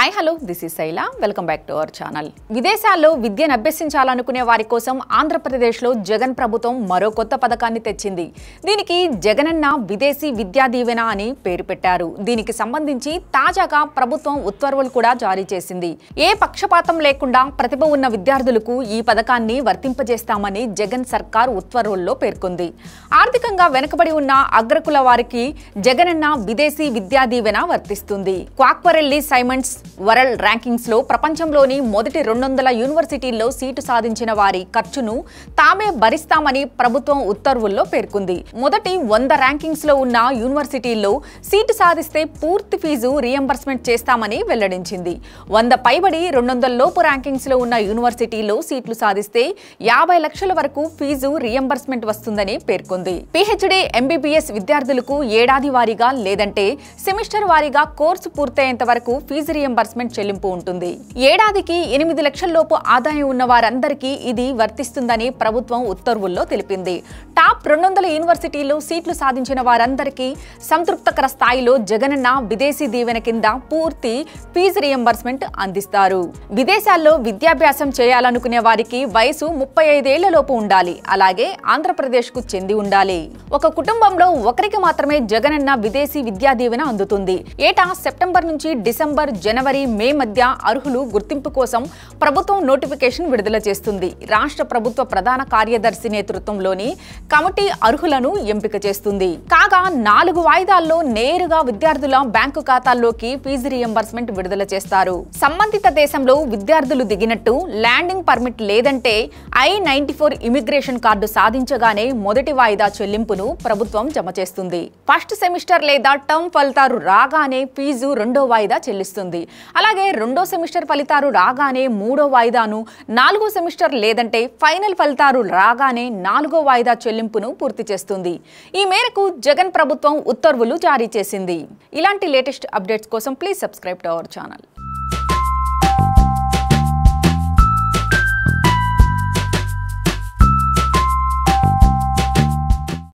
hi hello this is Shaila welcome back to our channel విదేశాల్లో విద్యను అభ్యసించాలనుకునే వారి కోసం ఆంధ్రప్రదేశ్లో జగన్ ప్రభుత్వం మరో కొత్త పథకాన్ని తెచ్చింది దీనికి జగనన్న విదేశీ విద్యా దీవెన అని పేరు పెట్టారు దీనికి సంబంధించి తాజాగా ప్రభుత్వం ఉత్తర్వులు కూడా జారీ చేసింది ఏ పక్షపాతం లేకుండా ప్రతిభ ఉన్న విద్యార్థులకు ఈ పథకాన్ని వర్తింపజేస్తామని జగన్ సర్కార్ ఉత్తర్వుల్లో పేర్కొంది ఆర్థికంగా వెనుకబడి ఉన్న అగ్రకుల వారికి జగనన్న విదేశీ విద్యా దీవెన వర్తిస్తుంది క్వాక్వరెల్లి సైమండ్స్ వరల్డ్ ర్యాంకింగ్స్లో ప్రపంచంలోని మొదటి రెండు వందల యూనివర్సిటీల్లో సీటు సాధించిన వారి ఖర్చును తామే భరిస్తామని ప్రభుత్వం ఉత్తర్వుల్లో పేర్కొంది మొదటి వంద ర్యాంకింగ్స్లో ఉన్న యూనివర్సిటీల్లో సీటు సాధిస్తే పూర్తి ఫీజు రియంబర్స్మెంట్ చేస్తామని వెల్లడించింది వంద పైబడి రెండు వందల లోపు ర్యాంకింగ్స్లో ఉన్న యూనివర్సిటీలో సీట్లు సాధిస్తే యాభై లక్షల వరకు ఫీజు రియంబర్స్మెంట్ వస్తుందని పేర్కొంది పిహెచ్డి ఎంబీబీఎస్ విద్యార్థులకు ఏడాది వారీగా లేదంటే సెమిస్టర్ వారీగా కోర్సు పూర్తయ్యేంత వరకు ఫీజు రియంబర్స్ రీయింబర్స్మెంట్ చెల్లింపు ఉంటుంది ఏడాదికి ఎనిమిది లక్షల్లోపు ఆదాయం ఉన్న వారందరికీ ఇది వర్తిస్తుందని ప్రభుత్వం ఉత్తర్వుల్లో తెలిపింది టాప్ రెండు వందల యూనివర్సిటీలు సీట్లు సాధించిన వారందరికీ సంతృప్తకర స్థాయిలో జగనన్న విదేశీ దీవెన కింద పూర్తి ఫీజు రియంబర్స్మెంట్ అందిస్తారు విదేశాల్లో విద్యాభ్యాసం చేయాలనుకునే వారికి వయసు ముప్పై ఐదేళ్లలోపు ఉండాలి అలాగే ఆంధ్రప్రదేశ్కు చెంది ఉండాలి ఒక కుటుంబంలో ఒకరికి మాత్రమే జగనన్న విదేశీ విద్యా దీవెన అందుతుంది ఏటా సెప్టెంబర్ నుంచి డిసెంబర్ జనవరి నుండి మే మధ్య అర్హులు గుర్తింపు కోసం ప్రభుత్వం నోటిఫికేషన్ విడుదల చేస్తుంది రాష్ట్ర ప్రభుత్వ ప్రధాన కార్యదర్శి నేతృత్వంలోని కమిటీ అర్హులను ఎంపిక చేస్తుంది కాగా నాలుగు వాయిదాల్లో నేరుగా విద్యార్థుల బ్యాంకు ఖాతాల్లోకి ఫీజు రియంబర్స్మెంట్ విడుదల చేస్తారు సంబంధిత దేశంలో విద్యార్థులు దిగినట్టు ల్యాండింగ్ పర్మిట్ లేదంటే I ninety four immigration card సాధించగానే మొదటి వాయిదా చెల్లింపును ప్రభుత్వం జమ చేస్తుంది ఫస్ట్ సెమిస్టర్ లేదా టర్మ్ ఫలితాలు రాగానే ఫీజు రెండో వాయిదా చెల్లిస్తుంది అలాగే రెండో సెమిస్టర్ ఫలితాలు రాగానే మూడో వాయిదాను నాలుగో సెమిస్టర్ లేదంటే ఫైనల్ ఫలితాలు రాగానే నాలుగో వాయిదా చెల్లింపును పూర్తి చేస్తుంది ఈ మేరకు జగన్ ప్రభుత్వం ఉత్తర్వులు జారీ చేసింది ఇలాంటి లేటెస్ట్ అప్డేట్స్ కోసం please subscribe to our channel